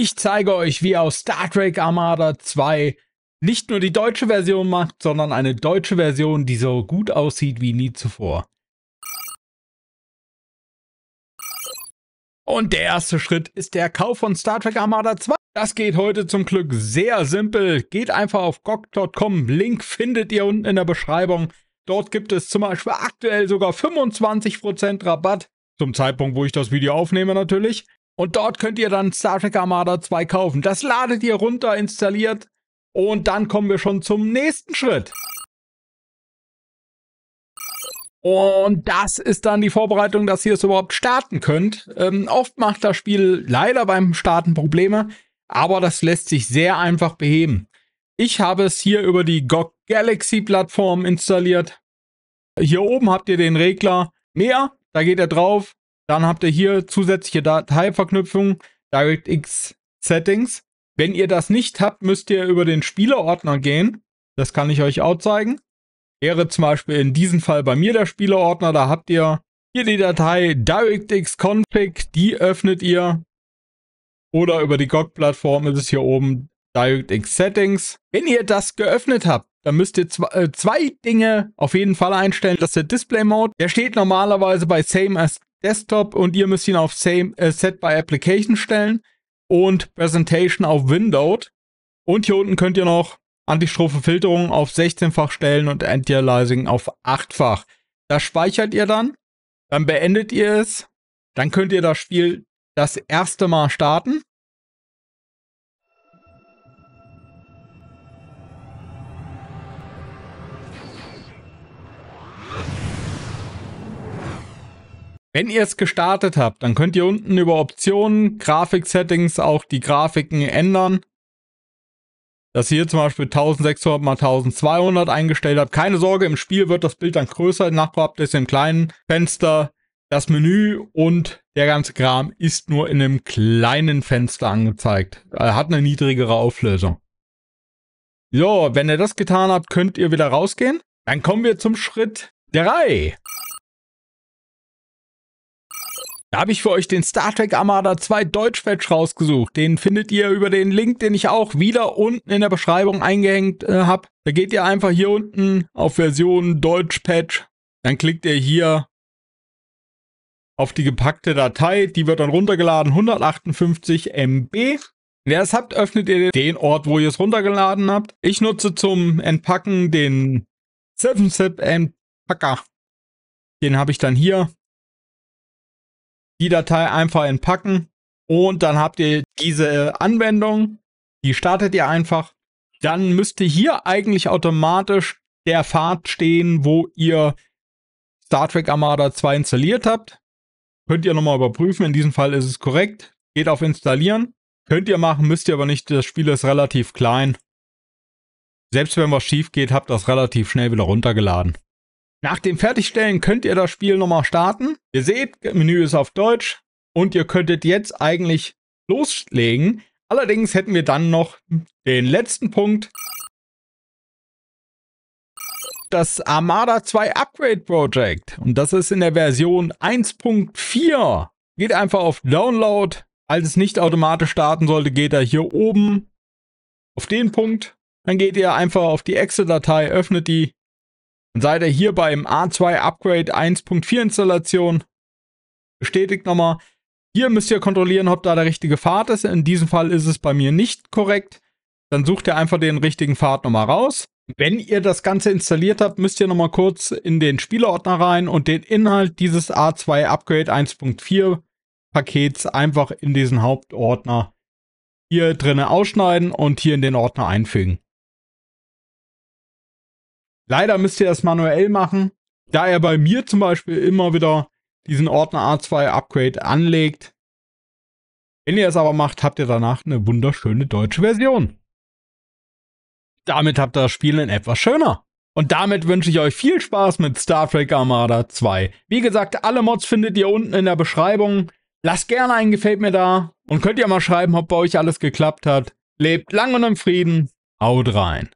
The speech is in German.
Ich zeige euch, wie ihr aus Star Trek Armada 2 nicht nur die deutsche Version macht, sondern eine deutsche Version, die so gut aussieht wie nie zuvor. Und der erste Schritt ist der Kauf von Star Trek Armada 2. Das geht heute zum Glück sehr simpel. Geht einfach auf gog.com. Link findet ihr unten in der Beschreibung. Dort gibt es zum Beispiel aktuell sogar 25% Rabatt. Zum Zeitpunkt, wo ich das Video aufnehme natürlich. Und dort könnt ihr dann Star Trek Armada 2 kaufen. Das ladet ihr runter, installiert. Und dann kommen wir schon zum nächsten Schritt. Und das ist dann die Vorbereitung, dass ihr es überhaupt starten könnt. Ähm, oft macht das Spiel leider beim Starten Probleme, aber das lässt sich sehr einfach beheben. Ich habe es hier über die GOG Galaxy Plattform installiert. Hier oben habt ihr den Regler Mehr, da geht er drauf dann habt ihr hier zusätzliche Dateiverknüpfung, DirectX Settings. Wenn ihr das nicht habt, müsst ihr über den Spielerordner gehen. Das kann ich euch auch zeigen. Wäre zum Beispiel in diesem Fall bei mir der Spielerordner. da habt ihr hier die Datei DirectX Config, die öffnet ihr. Oder über die GOG-Plattform ist es hier oben DirectX Settings. Wenn ihr das geöffnet habt, dann müsst ihr zwei, äh, zwei Dinge auf jeden Fall einstellen. Das ist der Display Mode. Der steht normalerweise bei Same as Desktop und ihr müsst ihn auf Same, äh, Set by Application stellen und Presentation auf Windowed. Und hier unten könnt ihr noch Antistrophe Filterung auf 16-fach stellen und Anti-Aliasing auf 8-fach. Das speichert ihr dann, dann beendet ihr es, dann könnt ihr das Spiel das erste Mal starten Wenn ihr es gestartet habt, dann könnt ihr unten über Optionen, Grafik-Settings auch die Grafiken ändern. Dass ihr hier zum Beispiel 1600 x 1200 eingestellt habt. Keine Sorge, im Spiel wird das Bild dann größer. Nachbar habt ihr es im kleinen Fenster. Das Menü und der ganze Kram ist nur in einem kleinen Fenster angezeigt. Er hat eine niedrigere Auflösung. So, wenn ihr das getan habt, könnt ihr wieder rausgehen. Dann kommen wir zum Schritt 3 habe ich für euch den Star Trek Armada 2 Deutschfetch rausgesucht. Den findet ihr über den Link, den ich auch wieder unten in der Beschreibung eingehängt äh, habe. Da geht ihr einfach hier unten auf Version Deutschpatch. Dann klickt ihr hier auf die gepackte Datei. Die wird dann runtergeladen. 158 MB. Wenn ihr das habt, öffnet ihr den Ort, wo ihr es runtergeladen habt. Ich nutze zum Entpacken den 7-Zip Entpacker. Den habe ich dann hier die Datei einfach entpacken und dann habt ihr diese Anwendung, die startet ihr einfach. Dann müsste hier eigentlich automatisch der Pfad stehen, wo ihr Star Trek Armada 2 installiert habt. Könnt ihr nochmal überprüfen, in diesem Fall ist es korrekt. Geht auf Installieren. Könnt ihr machen, müsst ihr aber nicht, das Spiel ist relativ klein. Selbst wenn was schief geht, habt ihr das relativ schnell wieder runtergeladen. Nach dem Fertigstellen könnt ihr das Spiel nochmal starten. Ihr seht, Menü ist auf Deutsch und ihr könntet jetzt eigentlich loslegen. Allerdings hätten wir dann noch den letzten Punkt. Das Armada 2 Upgrade Project. Und das ist in der Version 1.4. Geht einfach auf Download. Als es nicht automatisch starten sollte, geht er hier oben auf den Punkt. Dann geht ihr einfach auf die Excel-Datei, öffnet die dann seid ihr hier beim A2 Upgrade 1.4 Installation. Bestätigt nochmal. Hier müsst ihr kontrollieren, ob da der richtige Pfad ist. In diesem Fall ist es bei mir nicht korrekt. Dann sucht ihr einfach den richtigen Pfad nochmal raus. Wenn ihr das Ganze installiert habt, müsst ihr nochmal kurz in den Spielordner rein und den Inhalt dieses A2 Upgrade 1.4 Pakets einfach in diesen Hauptordner hier drinnen ausschneiden und hier in den Ordner einfügen. Leider müsst ihr das manuell machen, da er bei mir zum Beispiel immer wieder diesen Ordner A2 Upgrade anlegt. Wenn ihr es aber macht, habt ihr danach eine wunderschöne deutsche Version. Damit habt ihr das Spiel in etwas schöner. Und damit wünsche ich euch viel Spaß mit Star Trek Armada 2. Wie gesagt, alle Mods findet ihr unten in der Beschreibung. Lasst gerne ein Gefällt mir da und könnt ihr mal schreiben, ob bei euch alles geklappt hat. Lebt lang und im Frieden. Haut rein.